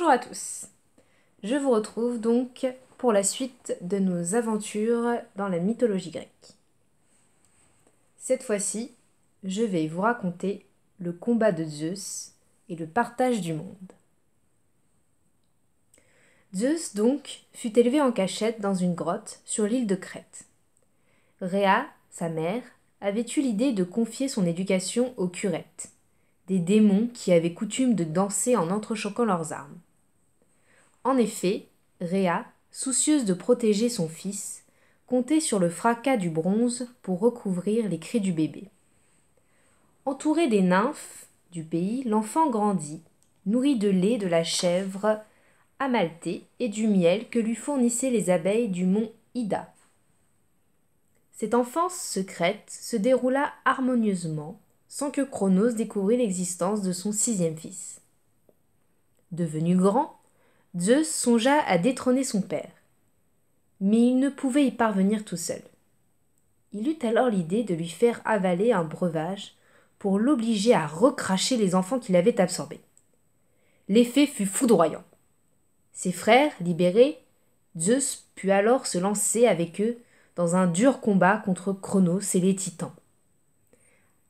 Bonjour à tous. Je vous retrouve donc pour la suite de nos aventures dans la mythologie grecque. Cette fois-ci, je vais vous raconter le combat de Zeus et le partage du monde. Zeus donc fut élevé en cachette dans une grotte sur l'île de Crète. Rhea, sa mère, avait eu l'idée de confier son éducation aux curettes, des démons qui avaient coutume de danser en entrechoquant leurs armes. En effet, Réa, soucieuse de protéger son fils, comptait sur le fracas du bronze pour recouvrir les cris du bébé. Entouré des nymphes du pays, l'enfant grandit, nourri de lait de la chèvre amaltée et du miel que lui fournissaient les abeilles du mont Ida. Cette enfance secrète se déroula harmonieusement sans que Cronos découvrit l'existence de son sixième fils. Devenu grand, Zeus songea à détrôner son père. Mais il ne pouvait y parvenir tout seul. Il eut alors l'idée de lui faire avaler un breuvage pour l'obliger à recracher les enfants qu'il avait absorbés. L'effet fut foudroyant. Ses frères, libérés, Zeus put alors se lancer avec eux dans un dur combat contre Cronos et les titans.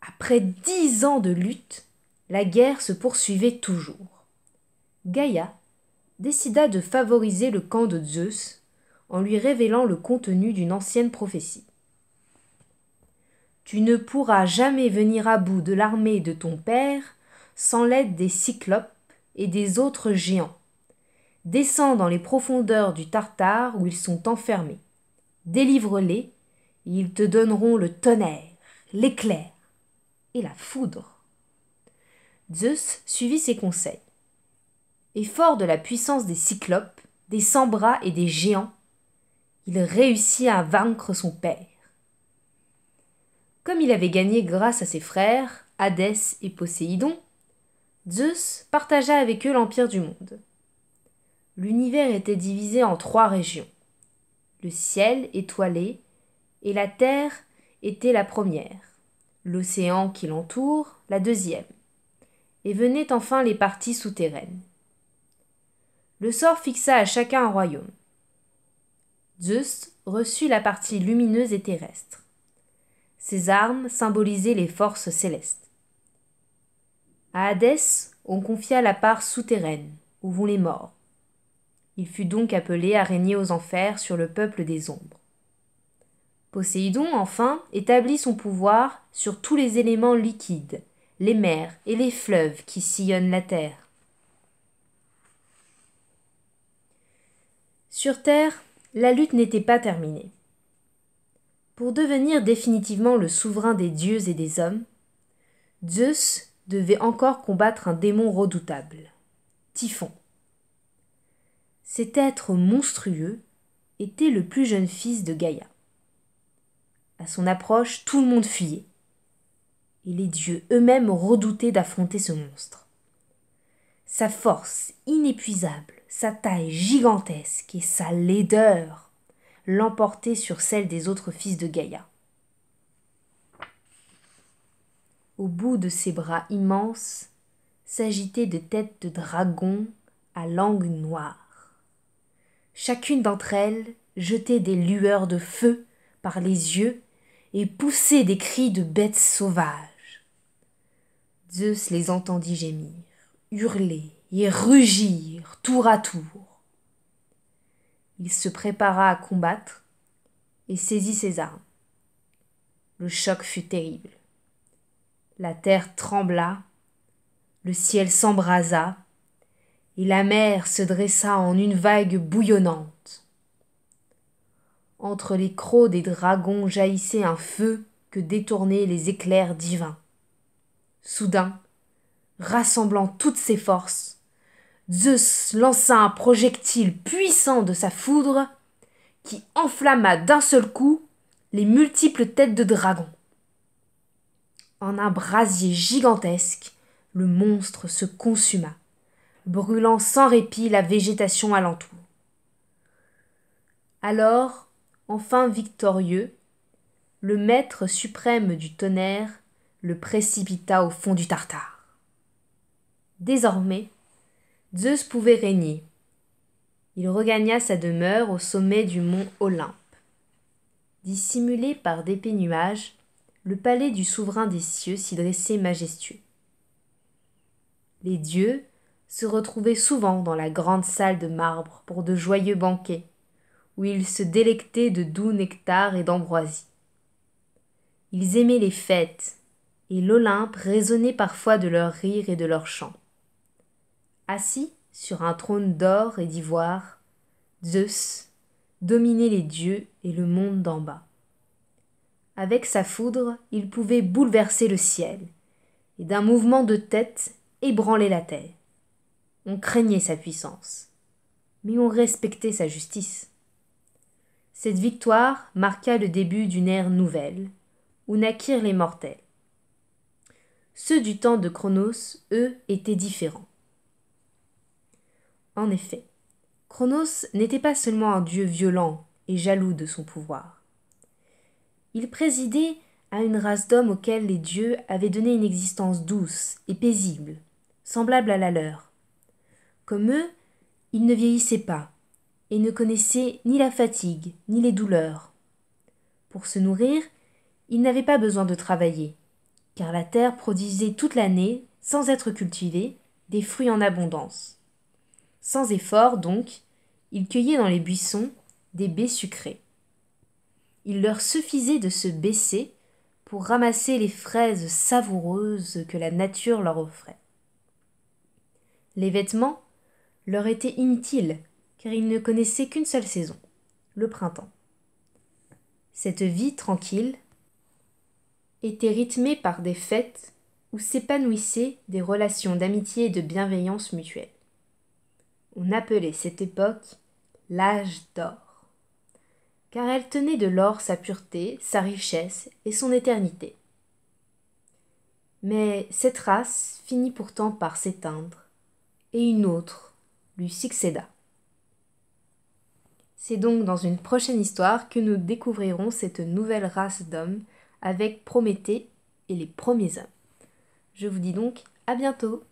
Après dix ans de lutte, la guerre se poursuivait toujours. Gaïa, décida de favoriser le camp de Zeus en lui révélant le contenu d'une ancienne prophétie. Tu ne pourras jamais venir à bout de l'armée de ton père sans l'aide des Cyclopes et des autres géants. Descends dans les profondeurs du Tartare où ils sont enfermés. Délivre-les, et ils te donneront le tonnerre, l'éclair et la foudre. Zeus suivit ses conseils et fort de la puissance des cyclopes, des cent bras et des géants, il réussit à vaincre son père. Comme il avait gagné grâce à ses frères, Hadès et Poséidon, Zeus partagea avec eux l'empire du monde. L'univers était divisé en trois régions. Le ciel étoilé et la terre était la première, l'océan qui l'entoure la deuxième, et venaient enfin les parties souterraines le sort fixa à chacun un royaume. Zeus reçut la partie lumineuse et terrestre. Ses armes symbolisaient les forces célestes. À Hadès, on confia la part souterraine, où vont les morts. Il fut donc appelé à régner aux enfers sur le peuple des ombres. Poséidon, enfin, établit son pouvoir sur tous les éléments liquides, les mers et les fleuves qui sillonnent la terre. Sur Terre, la lutte n'était pas terminée. Pour devenir définitivement le souverain des dieux et des hommes, Zeus devait encore combattre un démon redoutable, Typhon. Cet être monstrueux était le plus jeune fils de Gaïa. À son approche, tout le monde fuyait, et les dieux eux-mêmes redoutaient d'affronter ce monstre. Sa force inépuisable sa taille gigantesque et sa laideur l'emportaient sur celle des autres fils de Gaïa. Au bout de ses bras immenses s'agitaient des têtes de dragons à langue noire. Chacune d'entre elles jetait des lueurs de feu par les yeux et poussait des cris de bêtes sauvages. Zeus les entendit gémir, hurler et rugirent tour à tour. Il se prépara à combattre et saisit ses armes. Le choc fut terrible. La terre trembla, le ciel s'embrasa, et la mer se dressa en une vague bouillonnante. Entre les crocs des dragons jaillissait un feu que détournaient les éclairs divins. Soudain, rassemblant toutes ses forces, Zeus lança un projectile puissant de sa foudre qui enflamma d'un seul coup les multiples têtes de dragons. En un brasier gigantesque, le monstre se consuma, brûlant sans répit la végétation alentour. Alors, enfin victorieux, le maître suprême du tonnerre le précipita au fond du Tartare. Désormais, Zeus pouvait régner. Il regagna sa demeure au sommet du mont Olympe. Dissimulé par d'épais nuages, le palais du souverain des cieux s'y dressait majestueux. Les dieux se retrouvaient souvent dans la grande salle de marbre pour de joyeux banquets, où ils se délectaient de doux nectar et d'ambroisie. Ils aimaient les fêtes, et l'Olympe résonnait parfois de leurs rires et de leurs chants. Assis sur un trône d'or et d'ivoire, Zeus dominait les dieux et le monde d'en bas. Avec sa foudre, il pouvait bouleverser le ciel, et d'un mouvement de tête ébranler la terre. On craignait sa puissance, mais on respectait sa justice. Cette victoire marqua le début d'une ère nouvelle, où naquirent les mortels. Ceux du temps de Cronos, eux, étaient différents. En effet, Chronos n'était pas seulement un dieu violent et jaloux de son pouvoir. Il présidait à une race d'hommes auxquels les dieux avaient donné une existence douce et paisible, semblable à la leur. Comme eux, ils ne vieillissaient pas, et ne connaissaient ni la fatigue, ni les douleurs. Pour se nourrir, ils n'avaient pas besoin de travailler, car la terre produisait toute l'année, sans être cultivée, des fruits en abondance. Sans effort, donc, ils cueillaient dans les buissons des baies sucrées. Il leur suffisait de se baisser pour ramasser les fraises savoureuses que la nature leur offrait. Les vêtements leur étaient inutiles, car ils ne connaissaient qu'une seule saison, le printemps. Cette vie tranquille était rythmée par des fêtes où s'épanouissaient des relations d'amitié et de bienveillance mutuelle. On appelait cette époque l'âge d'or, car elle tenait de l'or sa pureté, sa richesse et son éternité. Mais cette race finit pourtant par s'éteindre, et une autre lui succéda. C'est donc dans une prochaine histoire que nous découvrirons cette nouvelle race d'hommes avec Prométhée et les premiers hommes. Je vous dis donc à bientôt